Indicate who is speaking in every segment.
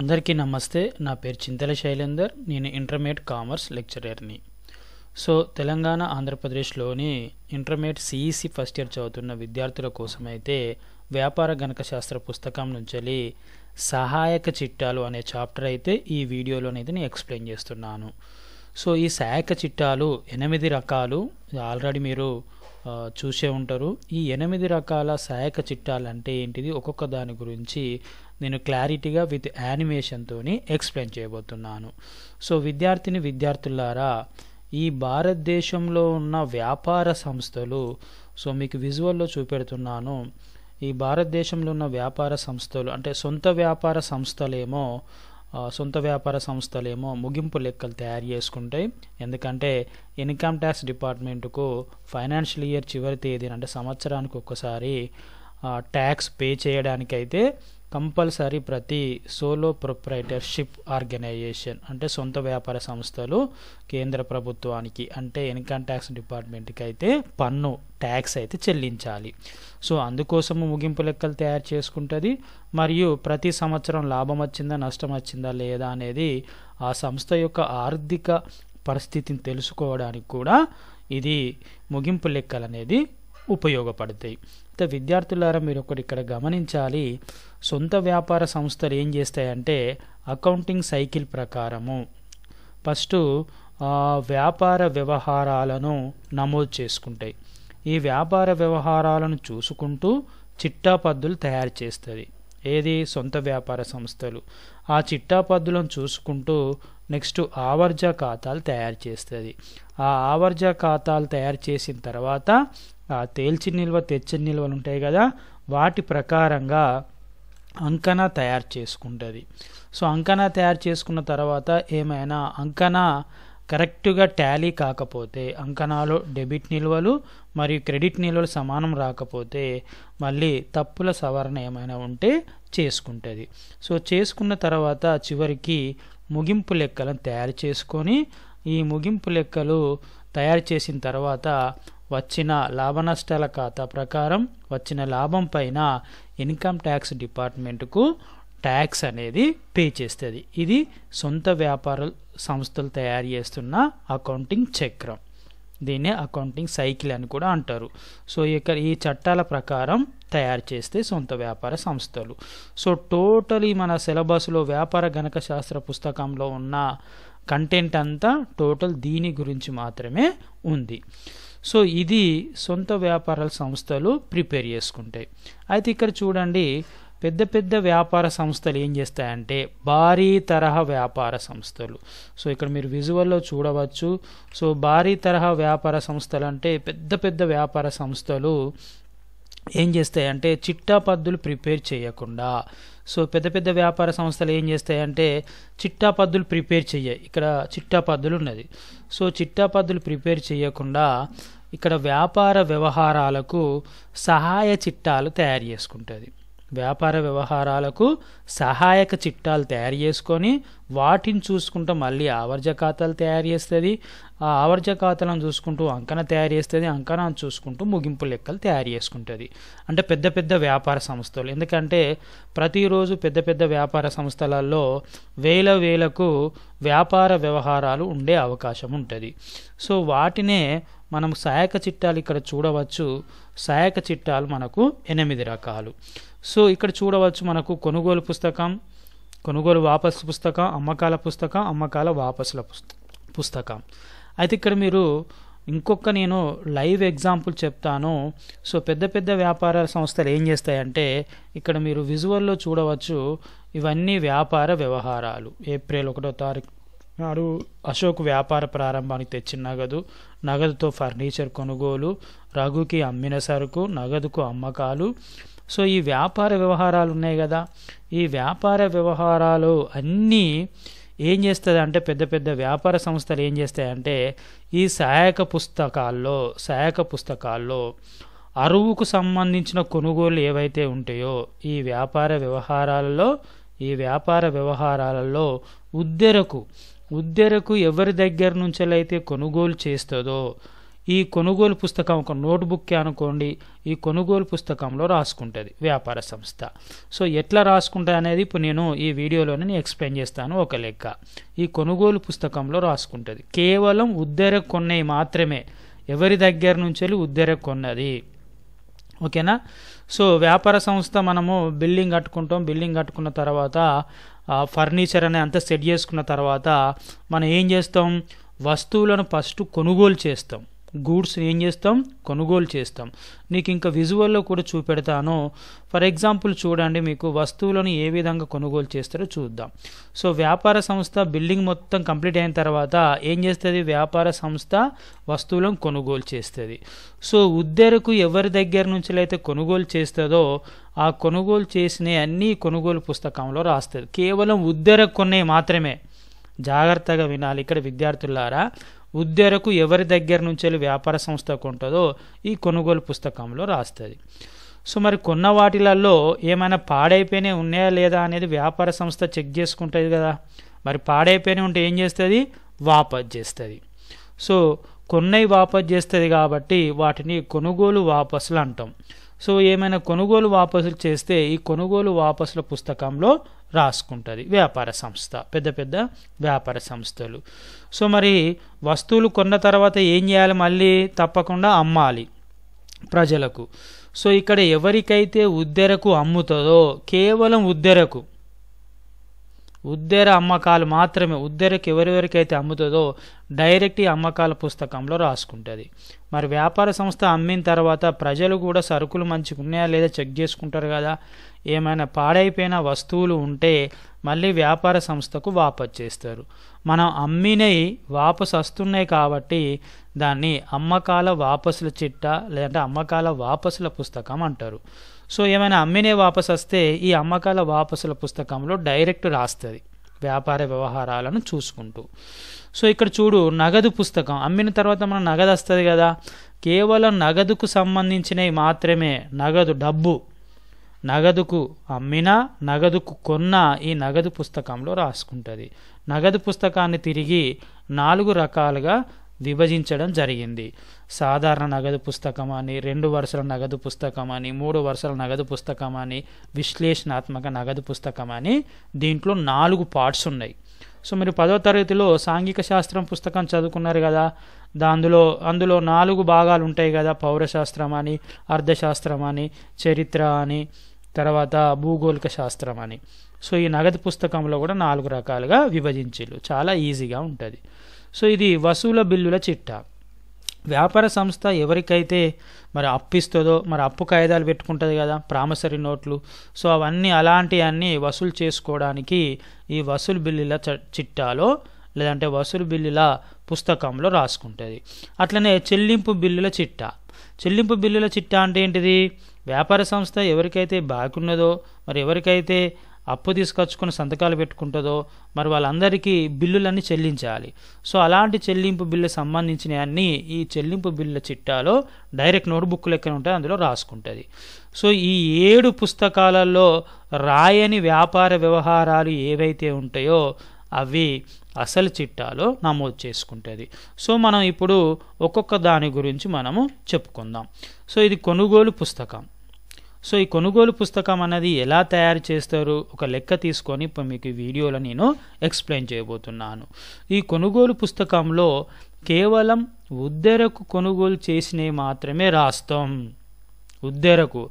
Speaker 1: అందరికీ నమస్తే నా పేరు చింతల శైలేందర్ నేను ఇంటర్మీడియట్ కామర్స్ లెక్చరర్ని సో తెలంగాణ ఆంధ్రప్రదేశ్లోని ఇంటర్మీడియట్ సిఈసి ఫస్ట్ ఇయర్ చదువుతున్న విద్యార్థుల కోసమైతే వ్యాపార గణక శాస్త్ర పుస్తకం నుంచి సహాయక చిట్టాలు అనే చాప్టర్ అయితే ఈ వీడియోలోనైతే నేను ఎక్స్ప్లెయిన్ చేస్తున్నాను సో ఈ సహాయక చిట్టాలు ఎనిమిది రకాలు ఆల్రెడీ మీరు చూసే ఉంటారు ఈ ఎనిమిది రకాల సహాయక చిట్టాలు అంటే ఏంటిది ఒక్కొక్క దాని గురించి నేను క్లారిటీగా విత్ యానిమేషన్తో ఎక్స్ప్లెయిన్ చేయబోతున్నాను సో విద్యార్థిని విద్యార్థులారా ఈ భారతదేశంలో ఉన్న వ్యాపార సంస్థలు సో మీకు విజువల్లో చూపెడుతున్నాను ఈ భారతదేశంలో ఉన్న వ్యాపార సంస్థలు అంటే సొంత వ్యాపార సంస్థలేమో సొంత వ్యాపార సంస్థలేమో ముగింపు లెక్కలు తయారు చేసుకుంటాయి ఎందుకంటే ఇన్కమ్ ట్యాక్స్ డిపార్ట్మెంట్కు ఫైనాన్షియల్ ఇయర్ చివరి తేదీన అంటే సంవత్సరానికి ఒక్కసారి ట్యాక్స్ పే చేయడానికైతే కంపల్సరీ ప్రతి సోలో ప్రొప్రైటర్షిప్ ఆర్గనైజేషన్ అంటే సొంత వ్యాపార సంస్థలు కేంద్ర ప్రభుత్వానికి అంటే ఇన్కమ్ ట్యాక్స్ డిపార్ట్మెంట్కి అయితే పన్ను ట్యాక్స్ అయితే చెల్లించాలి సో అందుకోసము ముగింపు లెక్కలు తయారు చేసుకుంటుంది మరియు ప్రతి సంవత్సరం లాభం వచ్చిందా నష్టం వచ్చిందా లేదా అనేది ఆ సంస్థ యొక్క ఆర్థిక పరిస్థితిని తెలుసుకోవడానికి కూడా ఇది ముగింపు లెక్కలు అనేది ఉపయోగపడతాయి అయితే విద్యార్థులారా మీరు ఒకటి ఇక్కడ గమనించాలి సొంత వ్యాపార సంస్థలు ఏం చేస్తాయంటే అకౌంటింగ్ సైకిల్ ప్రకారము ఫస్ట్ వ్యాపార వ్యవహారాలను నమోదు చేసుకుంటాయి ఈ వ్యాపార వ్యవహారాలను చూసుకుంటూ చిట్టాపద్దులు తయారు చేస్తుంది ఏది సొంత వ్యాపార సంస్థలు ఆ చిట్టాపద్దులను చూసుకుంటూ నెక్స్ట్ ఆవర్జ ఖాతాలు తయారు చేస్తుంది ఆ ఆవర్జ ఖాతాలు తయారు చేసిన తర్వాత ఆ తేల్చి నిల్వ తెచ్చిన నిల్వలు ఉంటాయి కదా వాటి ప్రకారంగా అంకన తయారు చేసుకుంటుంది సో అంకన తయారు చేసుకున్న తర్వాత ఏమైనా అంకన కరెక్ట్గా టాలీ కాకపోతే అంకనాలో డెబిట్ నిల్వలు మరియు క్రెడిట్ నిల్వలు సమానం రాకపోతే మళ్ళీ తప్పుల సవరణ ఏమైనా ఉంటే చేసుకుంటుంది సో చేసుకున్న తర్వాత చివరికి ముగింపు లెక్కలను తయారు చేసుకొని ఈ ముగింపు లెక్కలు తయారు చేసిన తర్వాత వచ్చిన లాభ నష్టాల ఖాతా ప్రకారం వచ్చిన లాభం పైన ఇన్కమ్ ట్యాక్స్ డిపార్ట్మెంట్కు ట్యాక్స్ అనేది పే చేస్తుంది ఇది సొంత వ్యాపార సంస్థలు తయారు చేస్తున్న అకౌంటింగ్ చక్రం దీన్నే అకౌంటింగ్ సైకిల్ అని కూడా అంటారు సో ఇక్కడ ఈ చట్టాల ప్రకారం తయారు చేస్తే సొంత వ్యాపార సంస్థలు సో టోటలీ మన సిలబస్లో వ్యాపార గణక శాస్త్ర పుస్తకంలో ఉన్న కంటెంట్ అంతా టోటల్ దీని గురించి మాత్రమే ఉంది సో ఇది సొంత వ్యాపారాల సంస్థలు ప్రిపేర్ చేసుకుంటాయి అయితే ఇక్కడ చూడండి పెద్ద పెద్ద వ్యాపార సంస్థలు ఏం చేస్తాయంటే భారీ తరహా వ్యాపార సంస్థలు సో ఇక్కడ మీరు విజువల్లో చూడవచ్చు సో భారీ తరహా వ్యాపార సంస్థలు అంటే పెద్ద పెద్ద వ్యాపార సంస్థలు ఏం చేస్తాయంటే చిట్టా ప్రిపేర్ చేయకుండా సో పెద్ద పెద్ద వ్యాపార సంస్థలు ఏం చేస్తాయంటే చిట్టా పద్దులు ప్రిపేర్ చెయ్యాయి ఇక్కడ చిట్టా ఉన్నది సో చిట్టా ప్రిపేర్ చేయకుండా ఇక్కడ వ్యాపార వ్యవహారాలకు సహాయ చిట్టాలు తయారు చేసుకుంటుంది వ్యాపార వ్యవహారాలకు సహాయక చిట్టాలు తయారు చేసుకొని వాటిని చూసుకుంటూ మళ్ళీ ఆవర్జ ఖాతాలు తయారు చేస్తుంది ఆ ఆవర్జ ఖాతాలను చూసుకుంటూ అంకన తయారు చేస్తుంది అంకన చూసుకుంటూ ముగింపు లెక్కలు తయారు చేసుకుంటుంది అంటే పెద్ద పెద్ద వ్యాపార సంస్థలు ఎందుకంటే ప్రతిరోజు పెద్ద పెద్ద వ్యాపార సంస్థలలో వేల వేలకు వ్యాపార వ్యవహారాలు ఉండే అవకాశం ఉంటుంది సో వాటినే మనం సహాయక చిట్టాలు ఇక్కడ చూడవచ్చు సహాయక చిట్టాలు మనకు ఎనిమిది రకాలు సో ఇక్కడ చూడవచ్చు మనకు కొనుగోలు పుస్తకం కొనుగోలు వాపసు పుస్తకం అమ్మకాల పుస్తకం అమ్మకాల వాపసుల పుస్తకం అయితే ఇక్కడ మీరు ఇంకొక నేను లైవ్ ఎగ్జాంపుల్ చెప్తాను సో పెద్ద పెద్ద వ్యాపార సంస్థలు ఏం చేస్తాయంటే ఇక్కడ మీరు విజువల్లో చూడవచ్చు ఇవన్నీ వ్యాపార వ్యవహారాలు ఏప్రిల్ ఒకటో తారీఖు నాడు అశోక్ వ్యాపార ప్రారంభానికి తెచ్చిన నగదు నగదుతో ఫర్నిచర్ కొనుగోలు రఘుకి అమ్మిన సరుకు నగదుకు అమ్మకాలు సో ఈ వ్యాపార వ్యవహారాలు ఉన్నాయి కదా ఈ వ్యాపార వ్యవహారాలు అన్నీ ఏం చేస్తుంది అంటే పెద్ద పెద్ద వ్యాపార సంస్థలు ఏం చేస్తాయంటే ఈ సహాయక పుస్తకాల్లో సహాయక పుస్తకాల్లో అరువుకు సంబంధించిన కొనుగోలు ఏవైతే ఉంటాయో ఈ వ్యాపార వ్యవహారాలలో ఈ వ్యాపార వ్యవహారాలలో ఉద్దెరకు ఉద్దెరకు ఎవరి దగ్గర నుంచెలైతే కొనుగోలు చేస్తుందో ఈ కొనుగోలు పుస్తకం ఒక నోట్బుక్ అనుకోండి ఈ కొనుగోలు పుస్తకంలో రాసుకుంటుంది వ్యాపార సంస్థ సో ఎట్లా రాసుకుంటుంది అనేది ఇప్పుడు నేను ఈ వీడియోలోనే నేను ఎక్స్ప్లెయిన్ చేస్తాను ఒక లెక్క ఈ కొనుగోలు పుస్తకంలో రాసుకుంటుంది కేవలం ఉద్దెర కొన్నవి మాత్రమే ఎవరి దగ్గర నుంచి ఉద్దెర కొన్నది ఓకేనా సో వ్యాపార సంస్థ మనము బిల్డింగ్ కట్టుకుంటాం బిల్డింగ్ కట్టుకున్న తర్వాత ఫర్నిచర్ అనే అంతా సెట్ చేసుకున్న తర్వాత మనం ఏం చేస్తాం వస్తువులను ఫస్ట్ కొనుగోలు చేస్తాం గూడ్స్ని ఏం చేస్తాం కొనుగోలు చేస్తాం నీకు ఇంకా విజువల్లో కూడా చూపెడతాను ఫర్ ఎగ్జాంపుల్ చూడండి మీకు వస్తువులను ఏ విధంగా కొనుగోలు చేస్తారో చూద్దాం సో వ్యాపార సంస్థ బిల్డింగ్ మొత్తం కంప్లీట్ అయిన తర్వాత ఏం చేస్తుంది వ్యాపార సంస్థ వస్తువులను కొనుగోలు చేస్తుంది సో ఉద్దెరకు ఎవరి దగ్గర నుంచి అయితే కొనుగోలు చేస్తుందో ఆ కొనుగోలు చేసిన అన్నీ కొనుగోలు పుస్తకంలో రాస్తుంది కేవలం ఉద్దరకు కొన్ని మాత్రమే జాగ్రత్తగా వినాలి ఇక్కడ విద్యార్థులారా ఉద్యరకు ఎవరి దగ్గర నుంచి వ్యాపార సంస్థకు ఉంటుందో ఈ కొనుగోలు పుస్తకంలో రాస్తుంది సో మరి కొన్న వాటిలలో ఏమైనా పాడైపోయినా ఉన్నాయా లేదా అనేది వ్యాపార సంస్థ చెక్ చేసుకుంటుంది కదా మరి పాడైపోయినా ఉంటే ఏం చేస్తుంది వాపస్ చేస్తుంది సో కొన్నవి వాపస్ చేస్తుంది కాబట్టి వాటిని కొనుగోలు వాపసులు అంటాం సో ఏమైనా కొనుగోలు వాపసులు చేస్తే ఈ కొనుగోలు వాపసుల పుస్తకంలో రాసుకుంటుంది వ్యాపార సంస్థ పెద్ద పెద్ద వ్యాపార సంస్థలు సో మరి వస్తువులు కొన్న తర్వాత ఏం చేయాలి మళ్ళీ తప్పకుండా అమ్మాలి ప్రజలకు సో ఇక్కడ ఎవరికైతే ఉద్దెరకు అమ్ముతుందో కేవలం ఉద్దెరకు ఉద్దేర అమ్మకాలు మాత్రమే ఎవరెవరికి ఎవరెవరికైతే అమ్ముతుందో డైరెక్ట్ ఈ అమ్మకాల పుస్తకంలో రాసుకుంటుంది మరి వ్యాపార సంస్థ అమ్మిన తర్వాత ప్రజలు కూడా సరుకులు మంచిగా ఉన్నాయా లేదా చెక్ చేసుకుంటారు కదా ఏమైనా పాడైపోయిన వస్తువులు ఉంటే మళ్ళీ వ్యాపార సంస్థకు వాపస్ చేస్తారు మనం అమ్మినవి వాపసు వస్తున్నాయి కాబట్టి దాన్ని అమ్మకాల వాపసుల చిట్ట లేదంటే అమ్మకాల వాపసుల పుస్తకం అంటారు సో ఏమైనా అమ్మినే వాపసు వస్తే ఈ అమ్మకాల వాపసుల పుస్తకంలో డైరెక్ట్ రాస్తుంది వ్యాపార వ్యవహారాలను చూసుకుంటూ సో ఇక్కడ చూడు నగదు పుస్తకం అమ్మిన తర్వాత మన నగదు వస్తుంది కదా కేవలం నగదుకు సంబంధించినవి మాత్రమే నగదు డబ్బు నగదుకు అమ్మినా నగదుకు కొన్న ఈ నగదు పుస్తకంలో రాసుకుంటుంది నగదు పుస్తకాన్ని తిరిగి నాలుగు రకాలుగా విభజించడం జరిగింది సాధారణ నగదు పుస్తకం అని రెండు వరుసల నగదు పుస్తకం అని మూడు వరుసల నగదు పుస్తకం అని విశ్లేషణాత్మక నగదు పుస్తకం అని దీంట్లో నాలుగు పార్ట్స్ ఉన్నాయి సో మీరు పదో తరగతిలో సాంఘిక శాస్త్రం పుస్తకం చదువుకున్నారు కదా దాందులో అందులో నాలుగు భాగాలు ఉంటాయి కదా పౌరశాస్త్రం అని అర్థశాస్త్రం అని చరిత్ర అని తర్వాత భూగోళిక శాస్త్రం అని సో ఈ నగదు పుస్తకంలో కూడా నాలుగు రకాలుగా విభజించారు చాలా ఈజీగా ఉంటుంది సో ఇది వసూల బిల్లుల చిట్టా వ్యాపార సంస్థ ఎవరికైతే మరి అప్పిస్తుందో మరి అప్పు కాయిదాలు పెట్టుకుంటుంది కదా ప్రామసరీ నోట్లు సో అవన్నీ అలాంటి అన్నీ వసూలు చేసుకోవడానికి ఈ వసూలు బిల్లుల చిట్టాలో లేదంటే వసూలు బిల్లుల పుస్తకంలో రాసుకుంటుంది అట్లనే చెల్లింపు బిల్లుల చిట్టా చెల్లింపు బిల్లుల చిట్టా అంటే ఏంటిది వ్యాపార సంస్థ ఎవరికైతే బాకున్నదో మరి ఎవరికైతే అప్పు తీసుకొచ్చుకుని సంతకాలు పెట్టుకుంటుందో మరి వాళ్ళందరికీ బిల్లులన్నీ చెల్లించాలి సో అలాంటి చెల్లింపు బిల్లు సంబంధించిన అన్నీ ఈ చెల్లింపు బిల్లు చిట్టాలో డైరెక్ట్ నోట్ బుక్ లెక్కన ఉంటుంది అందులో రాసుకుంటుంది సో ఈ ఏడు పుస్తకాలలో రాయని వ్యాపార వ్యవహారాలు ఏవైతే ఉంటాయో అవి అసలు చిట్టాలో నమోదు చేసుకుంటుంది సో మనం ఇప్పుడు ఒక్కొక్క దాని గురించి మనము చెప్పుకుందాం సో ఇది కొనుగోలు పుస్తకం సో ఈ కొనుగోలు పుస్తకం అనేది ఎలా తయారు చేస్తారు ఒక లెక్క తీసుకొని ఇప్పుడు మీకు వీడియోలో నేను ఎక్స్ప్లెయిన్ చేయబోతున్నాను ఈ కొనుగోలు పుస్తకంలో కేవలం ఉద్దెరకు కొనుగోలు చేసినవి మాత్రమే రాస్తాం ఉద్దెరకు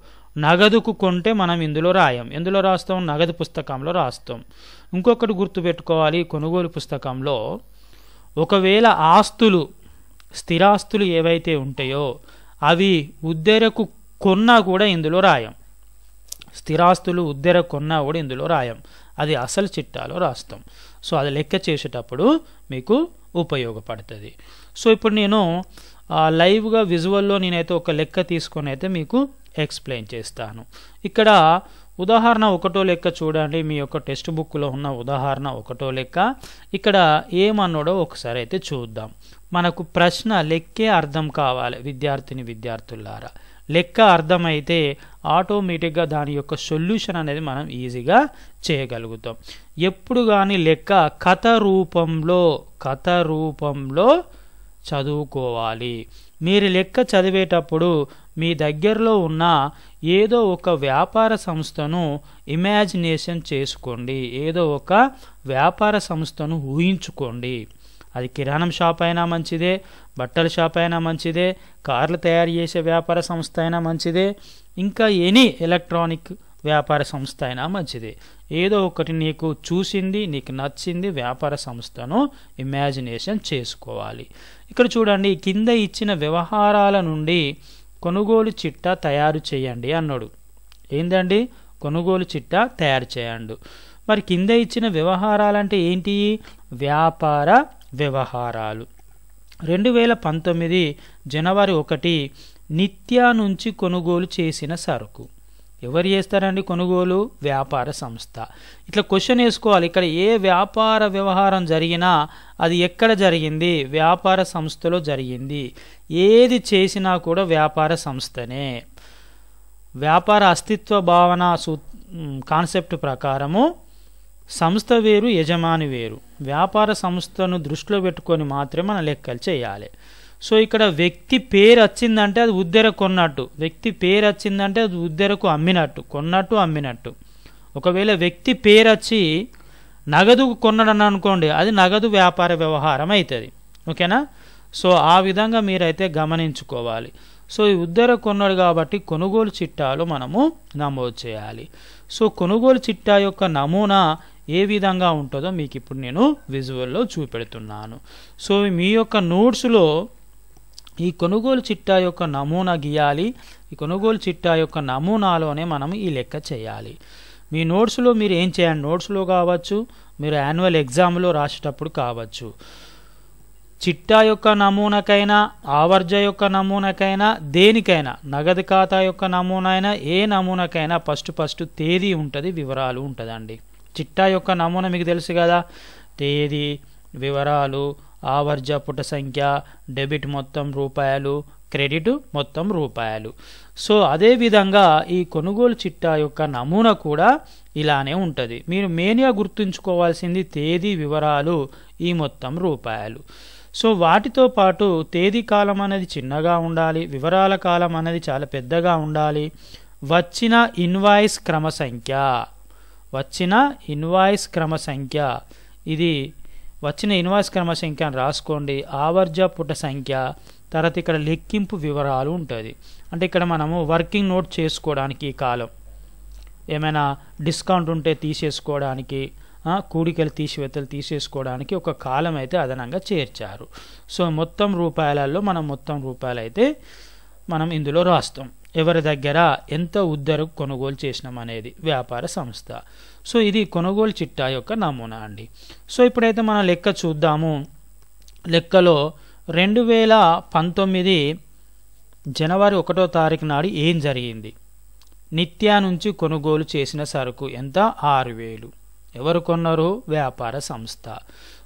Speaker 1: నగదుకు కొంటే మనం ఇందులో రాయం ఎందులో రాస్తాం నగదు పుస్తకంలో రాస్తాం ఇంకొకటి గుర్తుపెట్టుకోవాలి కొనుగోలు పుస్తకంలో ఒకవేళ ఆస్తులు స్థిరాస్తులు ఏవైతే ఉంటాయో అవి ఉద్దెరకు కొన్నా కూడా ఇందులో రాయం స్థిరాస్తులు ఉద్దెర కొన్నా కూడా ఇందులో రాయం అది అసలు చిట్టాలో రాస్తాం సో అది లెక్క చేసేటప్పుడు మీకు ఉపయోగపడుతుంది సో ఇప్పుడు నేను లైవ్గా విజువల్లో నేనైతే ఒక లెక్క తీసుకొని అయితే మీకు ఎక్స్ప్లెయిన్ చేస్తాను ఇక్కడ ఉదాహరణ ఒకటో లెక్క చూడండి మీ యొక్క టెక్స్ట్ బుక్లో ఉన్న ఉదాహరణ ఒకటో లెక్క ఇక్కడ ఏమన్నాడో ఒకసారి అయితే చూద్దాం మనకు ప్రశ్న లెక్కే అర్థం కావాలి విద్యార్థిని విద్యార్థులారా లెక్క అర్థమైతే ఆటోమేటిక్గా దాని యొక్క సొల్యూషన్ అనేది మనం ఈజీగా చేయగలుగుతాం ఎప్పుడు కానీ లెక్క కథ రూపంలో కథ రూపంలో చదువుకోవాలి మీరు లెక్క చదివేటప్పుడు మీ దగ్గరలో ఉన్న ఏదో ఒక వ్యాపార సంస్థను ఇమాజినేషన్ చేసుకోండి ఏదో ఒక వ్యాపార సంస్థను ఊహించుకోండి అది కిరాణం షాప్ అయినా మంచిదే బట్టల షాప్ అయినా మంచిదే కార్లు తయారు చేసే వ్యాపార సంస్థ అయినా మంచిదే ఇంకా ఎనీ ఎలక్ట్రానిక్ వ్యాపార సంస్థ అయినా మంచిదే ఏదో ఒకటి నీకు చూసింది నీకు నచ్చింది వ్యాపార సంస్థను ఇమాజినేషన్ చేసుకోవాలి ఇక్కడ చూడండి కింద ఇచ్చిన వ్యవహారాల నుండి కొనుగోలు చిట్టా తయారు చేయండి అన్నాడు ఏందండి కొనుగోలు చిట్టా తయారు చేయండు మరి కింద ఇచ్చిన వ్యవహారాలంటే ఏంటి వ్యాపార వ్యవహారాలు రెండు వేల పంతొమ్మిది జనవరి ఒకటి నిత్యా నుంచి కొనుగోలు చేసిన సరుకు ఎవరు చేస్తారండి కొనుగోలు వ్యాపార సంస్థ ఇట్లా క్వశ్చన్ వేసుకోవాలి ఇక్కడ ఏ వ్యాపార వ్యవహారం జరిగినా అది ఎక్కడ జరిగింది వ్యాపార సంస్థలో జరిగింది ఏది చేసినా కూడా వ్యాపార సంస్థనే వ్యాపార అస్తిత్వ భావన సూ కాన్సెప్ట్ ప్రకారము సంస్థ వేరు యజమాని వేరు వ్యాపార సంస్థను దృష్టిలో పెట్టుకొని మాత్రమే మన లెక్కలు చేయాలి సో ఇక్కడ వ్యక్తి పేరు వచ్చిందంటే అది ఉద్దెర కొన్నట్టు వ్యక్తి పేరు వచ్చిందంటే అది ఉద్దెరకు అమ్మినట్టు కొన్నట్టు అమ్మినట్టు ఒకవేళ వ్యక్తి పేరు వచ్చి నగదు కొన్నడని అనుకోండి అది నగదు వ్యాపార వ్యవహారం అవుతుంది ఓకేనా సో ఆ విధంగా మీరైతే గమనించుకోవాలి సో ఈ ఉద్దర కొన్నాడు కాబట్టి కొనుగోలు చిట్టాలు మనము నమోదు చేయాలి సో కొనుగోలు చిట్టా యొక్క నమూనా ఏ విధంగా ఉంటుందో మీకు ఇప్పుడు నేను విజువల్లో చూపెడుతున్నాను సో మీ యొక్క నోట్స్లో ఈ కొనుగోలు చిట్టా యొక్క నమూనా గీయాలి ఈ కొనుగోలు చిట్టా యొక్క నమూనాలోనే మనం ఈ లెక్క చేయాలి మీ నోట్స్లో మీరు ఏం చేయండి నోట్స్లో కావచ్చు మీరు యాన్యువల్ ఎగ్జామ్లో రాసేటప్పుడు కావచ్చు చిట్టా యొక్క నమూనాకైనా ఆవర్జ యొక్క నమూనాకైనా దేనికైనా నగదు ఖాతా యొక్క నమూనా అయినా ఏ నమూనాకైనా ఫస్ట్ ఫస్ట్ తేదీ ఉంటుంది వివరాలు ఉంటుందండి చిట్టా యొక్క నమూనా మీకు తెలుసు కదా తేదీ వివరాలు ఆవర్జ పుట సంఖ్య డెబిట్ మొత్తం రూపాయలు క్రెడిట్ మొత్తం రూపాయలు సో అదేవిధంగా ఈ కొనుగోలు చిట్టా యొక్క నమూనా కూడా ఇలానే ఉంటుంది మీరు మెయిన్గా గుర్తుంచుకోవాల్సింది తేదీ వివరాలు ఈ మొత్తం రూపాయలు సో వాటితో పాటు తేదీ కాలం అనేది చిన్నగా ఉండాలి వివరాల కాలం అనేది చాలా పెద్దగా ఉండాలి వచ్చిన ఇన్వాయిస్ క్రమ సంఖ్య వచ్చిన ఇన్వాయిస్ క్రమ సంఖ్య ఇది వచ్చిన ఇన్వాయిస్ క్రమ సంఖ్యను రాసుకోండి ఆవర్జ పుట సంఖ్య తర్వాత ఇక్కడ లెక్కింపు వివరాలు ఉంటుంది అంటే ఇక్కడ మనము వర్కింగ్ నోట్ చేసుకోవడానికి కాలం ఏమైనా డిస్కౌంట్ ఉంటే తీసేసుకోవడానికి కూడికలు తీసివేతలు తీసేసుకోవడానికి ఒక కాలం అయితే అదనంగా చేర్చారు సో మొత్తం రూపాయలలో మనం మొత్తం రూపాయలు అయితే మనం ఇందులో రాస్తాం ఎవరి దగ్గర ఎంత ఉద్దరు కొనుగోలు చేసినాం అనేది వ్యాపార సంస్థ సో ఇది కొనుగోలు చిట్టా యొక్క నమూనా అండి సో ఇప్పుడైతే మనం లెక్క చూద్దాము లెక్కలో రెండు వేల పంతొమ్మిది జనవరి ఒకటో తారీఖు నాడు ఏం జరిగింది నిత్యా నుంచి కొనుగోలు చేసిన సరుకు ఎంత ఆరు వేలు ఎవరు కొన్నారు వ్యాపార సంస్థ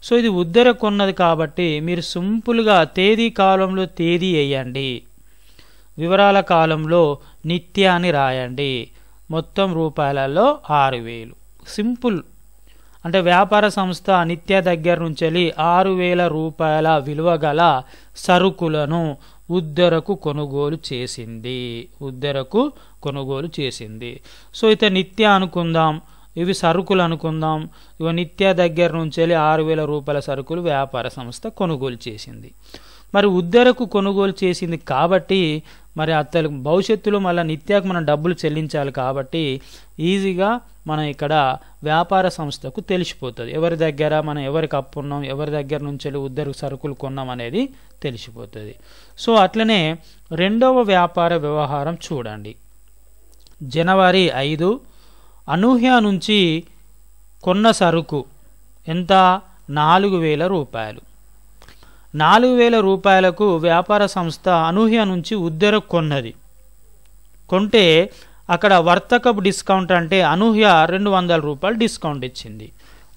Speaker 1: సో ఇది ఉద్దర కొన్నది కాబట్టి మీరు సింపుల్గా తేదీ కాలంలో తేదీ వేయండి వివరాల కాలంలో నిత్యాన్ని రాయండి మొత్తం రూపాయలలో ఆరు వేలు సింపుల్ అంటే వ్యాపార సంస్థ నిత్య దగ్గర నుంచి వెళ్ళి ఆరు వేల రూపాయల విలువ గల సరుకులను ఉద్దరకు కొనుగోలు చేసింది ఉద్దరకు కొనుగోలు చేసింది సో ఇత నిత్య అనుకుందాం ఇవి సరుకులు అనుకుందాం ఇవి నిత్య దగ్గర నుంచి వెళ్ళి ఆరు వేల రూపాయల సరుకులు వ్యాపార సంస్థ కొనుగోలు చేసింది మరి ఉద్దరకు కొనుగోలు చేసింది కాబట్టి మరి అతను భవిష్యత్తులో మళ్ళీ నిత్యాకు మనం డబ్బులు చెల్లించాలి కాబట్టి ఈజీగా మనం ఇక్కడ వ్యాపార సంస్థకు తెలిసిపోతుంది ఎవరి దగ్గర మనం ఎవరికి అప్పు ఉన్నాం ఎవరి దగ్గర నుంచి ఉద్దరు సరుకులు కొన్నాం అనేది తెలిసిపోతుంది సో అట్లనే రెండవ వ్యాపార వ్యవహారం చూడండి జనవరి ఐదు అనూహ్య నుంచి కొన్న సరుకు ఎంత నాలుగు వేల రూపాయలు నాలుగు వేల రూపాయలకు వ్యాపార సంస్థ అనూహ్య నుంచి ఉద్దర కొన్నది కొంటే అక్కడ వర్తకపు డిస్కౌంట్ అంటే అనూహ్య రెండు వందల రూపాయలు డిస్కౌంట్ ఇచ్చింది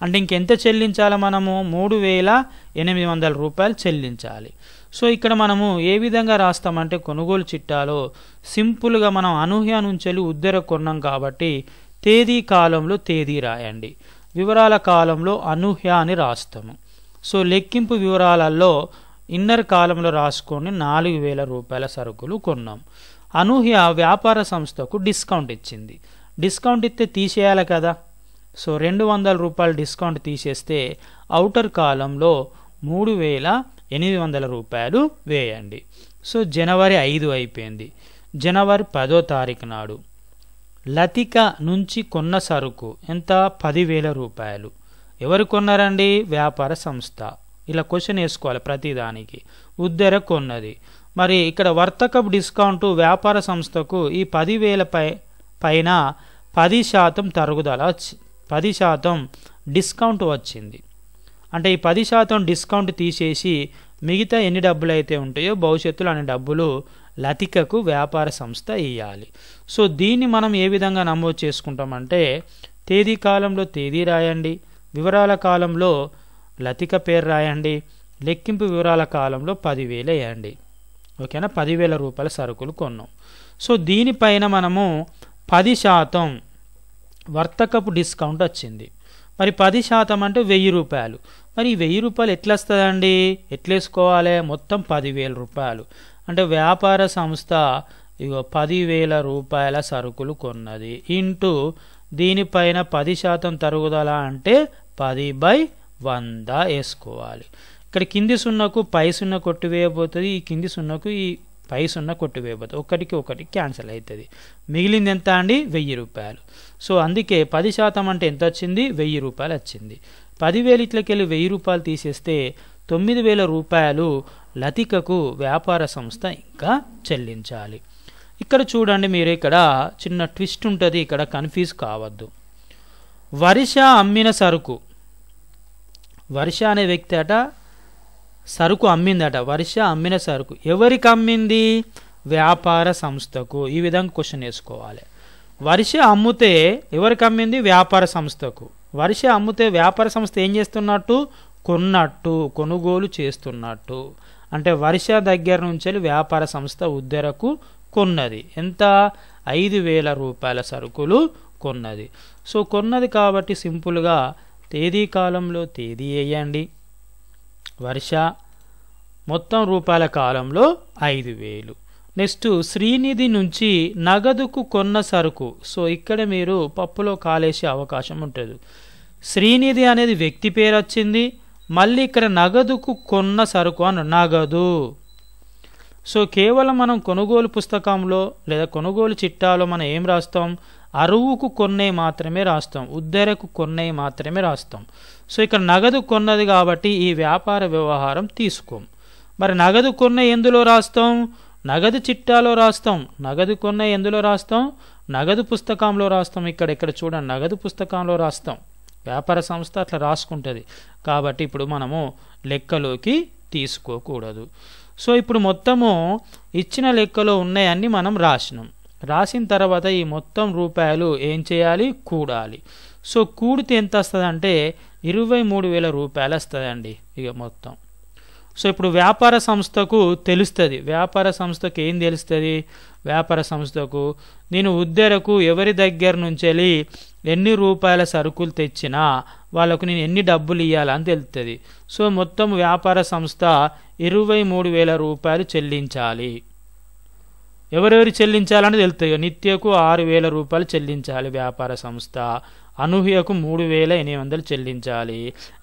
Speaker 1: అంటే ఇంకెంత చెల్లించాలి మనము మూడు వేల ఎనిమిది వందల రూపాయలు చెల్లించాలి సో ఇక్కడ మనము ఏ విధంగా రాస్తామంటే కొనుగోలు చిట్టాలో సింపుల్గా మనం అనూహ్య నుంచి ఉద్దర కొన్నాం కాబట్టి తేదీ కాలంలో తేదీ రాయండి వివరాల కాలంలో అనూహ్య అని రాస్తాము సో లెక్కింపు వివరాలలో ఇన్నర్ కాలంలో రాసుకొని నాలుగు వేల రూపాయల సరుకులు కొన్నాం అనూహ్య వ్యాపార సంస్థకు డిస్కౌంట్ ఇచ్చింది డిస్కౌంట్ ఇస్తే తీసేయాలి కదా సో రెండు వందల రూపాయలు డిస్కౌంట్ తీసేస్తే అవుటర్ కాలంలో మూడు వేల ఎనిమిది వందల రూపాయలు వేయండి సో జనవరి ఐదు అయిపోయింది జనవరి పదో తారీఖు నాడు లతిక నుంచి కొన్న సరుకు ఎంత పదివేల రూపాయలు ఎవరు కొన్నారండి వ్యాపార సంస్థ ఇలా క్వశ్చన్ వేసుకోవాలి ప్రతిదానికి ఉద్దర కొన్నది మరి ఇక్కడ వర్తకపు డిస్కౌంట్ వ్యాపార సంస్థకు ఈ పదివేల పై పైన పది శాతం తరుగుదల పది శాతం డిస్కౌంట్ వచ్చింది అంటే ఈ పది శాతం డిస్కౌంట్ తీసేసి మిగతా ఎన్ని డబ్బులు అయితే ఉంటాయో భవిష్యత్తులో అనే డబ్బులు లతికకు వ్యాపార సంస్థ ఇవ్వాలి సో దీన్ని మనం ఏ విధంగా నమోదు చేసుకుంటామంటే తేదీ కాలంలో తేదీ రాయండి వివరాల కాలంలో లతిక పేరు రాయండి లెక్కింపు వివరాల కాలంలో పదివేలు వేయండి ఓకేనా పదివేల రూపాయల సరుకులు కొన్నాం సో దీనిపైన మనము పది శాతం వర్తకపు డిస్కౌంట్ వచ్చింది మరి పది శాతం అంటే వెయ్యి రూపాయలు మరి వెయ్యి రూపాయలు ఎట్లా వస్తుందండి ఎట్లేసుకోవాలి మొత్తం పదివేల రూపాయలు అంటే వ్యాపార సంస్థ ఇగో పదివేల రూపాయల సరుకులు కొన్నది ఇంటూ దీనిపైన పది శాతం తరుగుదల అంటే పది బై వంద వేసుకోవాలి ఇక్కడ కింది సున్నకు పై సున్న కొట్టివేయబోతుంది ఈ కింది సున్నకు ఈ పై సున్న కొట్టివేయబోతుంది ఒకటికి ఒకటి క్యాన్సిల్ అవుతుంది మిగిలింది ఎంత అండి వెయ్యి రూపాయలు సో అందుకే పది శాతం అంటే ఎంత వచ్చింది వెయ్యి రూపాయలు వచ్చింది పదివేలు ఇట్లకెళ్ళి వెయ్యి రూపాయలు తీసేస్తే తొమ్మిది వేల రూపాయలు లతికకు వ్యాపార సంస్థ ఇంకా చెల్లించాలి ఇక్కడ చూడండి మీరు ఇక్కడ చిన్న ట్విస్ట్ ఉంటుంది ఇక్కడ కన్ఫ్యూజ్ కావద్దు వర్ష అమ్మిన సరుకు వర్ష అనే వ్యక్తి అట సరుకు అమ్మిందట వర్ష అమ్మిన సరుకు ఎవరికి అమ్మింది వ్యాపార సంస్థకు ఈ విధంగా క్వశ్చన్ వేసుకోవాలి వర్ష అమ్మితే ఎవరికి అమ్మింది వ్యాపార సంస్థకు వర్ష అమ్మితే వ్యాపార సంస్థ ఏం చేస్తున్నట్టు కొన్నట్టు కొనుగోలు చేస్తున్నట్టు అంటే వర్ష దగ్గర నుంచి వ్యాపార సంస్థ ఉద్దరకు కొన్నది ఎంత ఐదు వేల రూపాయల సరుకులు కొన్నది సో కొన్నది కాబట్టి సింపుల్గా తేదీ కాలంలో తేదీ వేయండి వర్ష మొత్తం రూపాయల కాలంలో ఐదు వేలు నెక్స్ట్ శ్రీనిధి నుంచి నగదుకు కొన్న సరుకు సో ఇక్కడ మీరు పప్పులో కాలేసే అవకాశం ఉంటుంది శ్రీనిధి అనేది వ్యక్తి పేరు వచ్చింది మళ్ళీ ఇక్కడ నగదుకు కొన్న సరుకు అని నగదు సో కేవలం మనం కొనుగోలు పుస్తకంలో లేదా కొనుగోలు చిట్టాలో మనం ఏం రాస్తాం అరువుకు కొన్నే మాత్రమే రాస్తాం ఉద్దరకు కొన్నే మాత్రమే రాస్తాం సో ఇక్కడ నగదు కొన్నది కాబట్టి ఈ వ్యాపార వ్యవహారం తీసుకోం మరి నగదు కొన్న ఎందులో రాస్తాం నగదు చిట్టాలో రాస్తాం నగదు కొన్న ఎందులో రాస్తాం నగదు పుస్తకంలో రాస్తాం ఇక్కడ ఇక్కడ చూడండి నగదు పుస్తకంలో రాస్తాం వ్యాపార సంస్థ అట్లా రాసుకుంటుంది కాబట్టి ఇప్పుడు మనము లెక్కలోకి తీసుకోకూడదు సో ఇప్పుడు మొత్తము ఇచ్చిన లెక్కలో ఉన్నాయన్నీ మనం రాసినాం రాసిన తర్వాత ఈ మొత్తం రూపాయలు ఏం చేయాలి కూడాలి సో కూడితే ఎంత వస్తుంది అంటే ఇరవై మూడు వేల రూపాయలు వస్తుందండి ఇక మొత్తం సో ఇప్పుడు వ్యాపార సంస్థకు తెలుస్తుంది వ్యాపార సంస్థకు ఏం తెలుస్తుంది వ్యాపార సంస్థకు నేను ఉద్దరకు ఎవరి దగ్గర నుంచి వెళ్ళి ఎన్ని రూపాయల సరుకులు తెచ్చినా వాళ్ళకు నేను ఎన్ని డబ్బులు ఇవ్వాలని తెలుస్తుంది సో మొత్తం వ్యాపార సంస్థ ఇరవై మూడు వేల రూపాయలు చెల్లించాలి ఎవరెవరు చెల్లించాలని తెలుస్తాయి నిత్యకు ఆరు వేల రూపాయలు చెల్లించాలి వ్యాపార సంస్థ అనూహ్యకు మూడు వేల ఎనిమిది వందలు చెల్లించాలి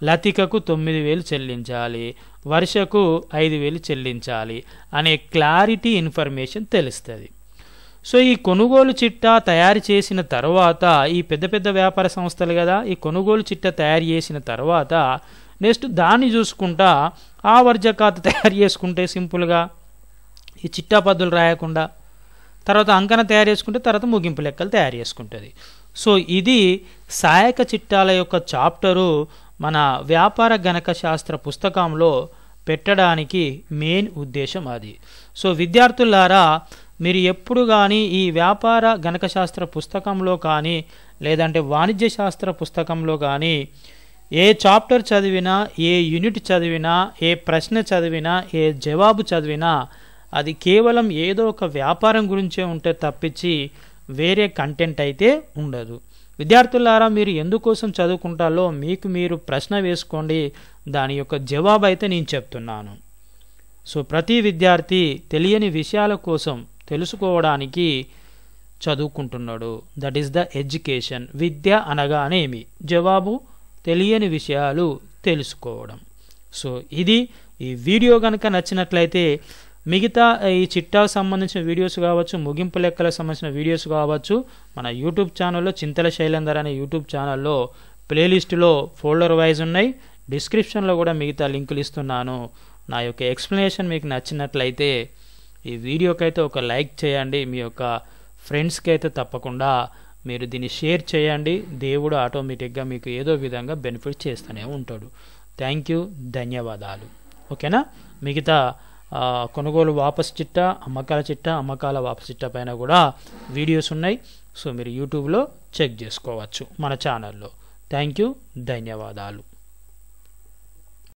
Speaker 1: లతికకు తొమ్మిది వేలు చెల్లించాలి వర్షకు ఐదు వేలు చెల్లించాలి అనే క్లారిటీ ఇన్ఫర్మేషన్ తెలుస్తుంది సో ఈ కొనుగోలు చిట్టా తయారు చేసిన తర్వాత ఈ పెద్ద పెద్ద వ్యాపార సంస్థలు కదా ఈ కొనుగోలు చిట్టా తయారు చేసిన తర్వాత నెక్స్ట్ దాన్ని చూసుకుంటా ఆ వర్జ ఖాతా తయారు చేసుకుంటే సింపుల్గా ఈ చిట్టా పద్ధతులు రాయకుండా తర్వాత అంకన తయారు చేసుకుంటే తర్వాత ముగింపు లెక్కలు తయారు చేసుకుంటుంది సో ఇది సహాయక చిట్టాల యొక్క చాప్టరు మన వ్యాపార గణక శాస్త్ర పుస్తకంలో పెట్టడానికి మెయిన్ ఉద్దేశం అది సో విద్యార్థులారా మీరు ఎప్పుడు కానీ ఈ వ్యాపార గణక శాస్త్ర పుస్తకంలో కానీ లేదంటే వాణిజ్య శాస్త్ర పుస్తకంలో కానీ ఏ చాప్టర్ చదివినా ఏ యూనిట్ చదివినా ఏ ప్రశ్న చదివినా ఏ జవాబు చదివినా అది కేవలం ఏదో ఒక వ్యాపారం గురించే ఉంటే తప్పించి వేరే కంటెంట్ అయితే ఉండదు విద్యార్థులారా మీరు ఎందుకోసం చదువుకుంటాలో మీకు మీరు ప్రశ్న వేసుకోండి దాని యొక్క జవాబు అయితే నేను చెప్తున్నాను సో ప్రతి విద్యార్థి తెలియని విషయాల కోసం తెలుసుకోవడానికి చదువుకుంటున్నాడు దట్ ఈస్ ద ఎడ్యుకేషన్ విద్య అనగానేమి జవాబు తెలియని విషయాలు తెలుసుకోవడం సో ఇది ఈ వీడియో కనుక నచ్చినట్లయితే మిగతా ఈ చిట్టాకు సంబంధించిన వీడియోస్ కావచ్చు ముగింపు లెక్కలకు సంబంధించిన వీడియోస్ కావచ్చు మన యూట్యూబ్ ఛానల్లో చింతల శైలేందర్ అనే యూట్యూబ్ ఛానల్లో ప్లేలిస్టులో ఫోల్డర్ వైజ్ ఉన్నాయి డిస్క్రిప్షన్లో కూడా మిగతా లింకులు ఇస్తున్నాను నా యొక్క ఎక్స్ప్లెనేషన్ మీకు నచ్చినట్లయితే ఈ వీడియోకైతే ఒక లైక్ చేయండి మీ యొక్క ఫ్రెండ్స్కి అయితే తప్పకుండా మీరు దీన్ని షేర్ చేయండి దేవుడు ఆటోమేటిక్గా మీకు ఏదో విధంగా బెనిఫిట్ చేస్తూనే ఉంటాడు థ్యాంక్ యూ ధన్యవాదాలు ఓకేనా మిగతా కొనుగోలు వాపస్ చిట్టా అమ్మకాల చిట్టా అమ్మకాల వాపస్ చిట్టా పైన కూడా వీడియోస్ ఉన్నాయి సో మీరు యూట్యూబ్లో చెక్ చేసుకోవచ్చు మన ఛానల్లో థ్యాంక్ యూ ధన్యవాదాలు